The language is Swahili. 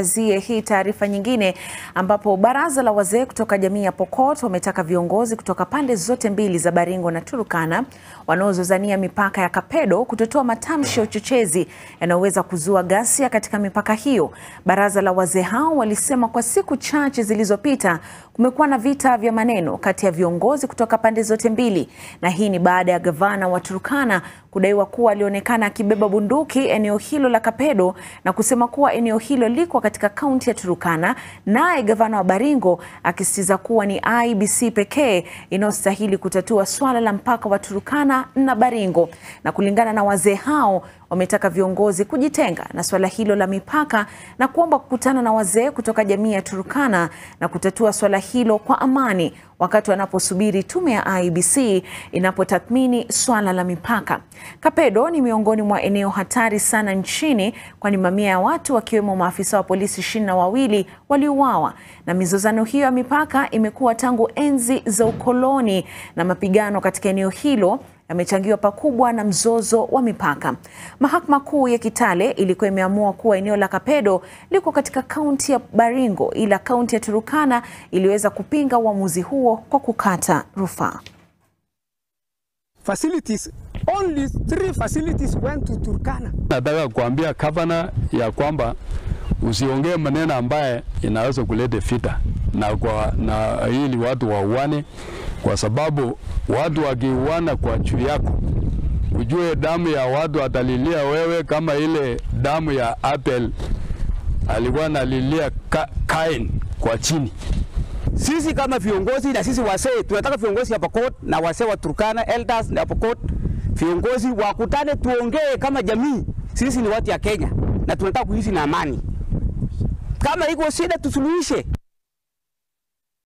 Tuangazie hii taarifa nyingine ambapo baraza la wazee kutoka jamii ya Pokot wametaka viongozi kutoka pande zote mbili za Baringo na Turkana wanaozozania mipaka ya Kapedo kutotoa matamshi ya uchochezi yanayoweza kuzua ghasia katika mipaka hiyo. Baraza la wazee hao walisema kwa siku chache zilizopita kumekuwa na vita vya maneno kati ya viongozi kutoka pande zote mbili, na hii ni baada ya gavana wa Turkana kudaiwa kuwa alionekana akibeba bunduki eneo hilo la Kapedo na kusema kuwa eneo hilo liko katika kaunti ya Turukana, naye gavana wa Baringo akisisitiza kuwa ni IEBC pekee inayostahili kutatua swala la mpaka wa Turukana na Baringo. Na kulingana na wazee hao, wametaka viongozi kujitenga na swala hilo la mipaka na kuomba kukutana na wazee kutoka jamii ya Turukana na kutatua swala hilo kwa amani wakati wanaposubiri tume ya IEBC inapotathmini swala la mipaka. Kapedo ni miongoni mwa eneo hatari sana nchini, kwani mamia ya watu wakiwemo maafisa wa polisi ishirini na wawili waliuawa, na mizozano hiyo ya mipaka imekuwa tangu enzi za ukoloni na mapigano katika eneo hilo yamechangiwa pakubwa na mzozo wa mipaka. Mahakama Kuu ya Kitale ilikuwa imeamua kuwa eneo la Kapedo liko katika kaunti ya Baringo, ila kaunti ya Turukana iliweza kupinga uamuzi huo kwa kukata rufaa. Facilities only three facilities went to Turkana. Nataka kuambia gavana ya kwamba usiongee maneno ambaye inaweza kuleta fita na, kwa, na ili watu wauane, kwa sababu watu wakiuana kwa juu yako, ujue damu ya watu atalilia wewe, kama ile damu ya Abel alikuwa analilia ka, Kain kwa chini. Sisi kama viongozi na sisi wasee tunataka viongozi hapa court na wasee wa Turkana elders na hapa court, viongozi wakutane, tuongee kama jamii. Sisi ni watu ya Kenya na tunataka kuishi na amani. Kama iko shida tusuluhishe.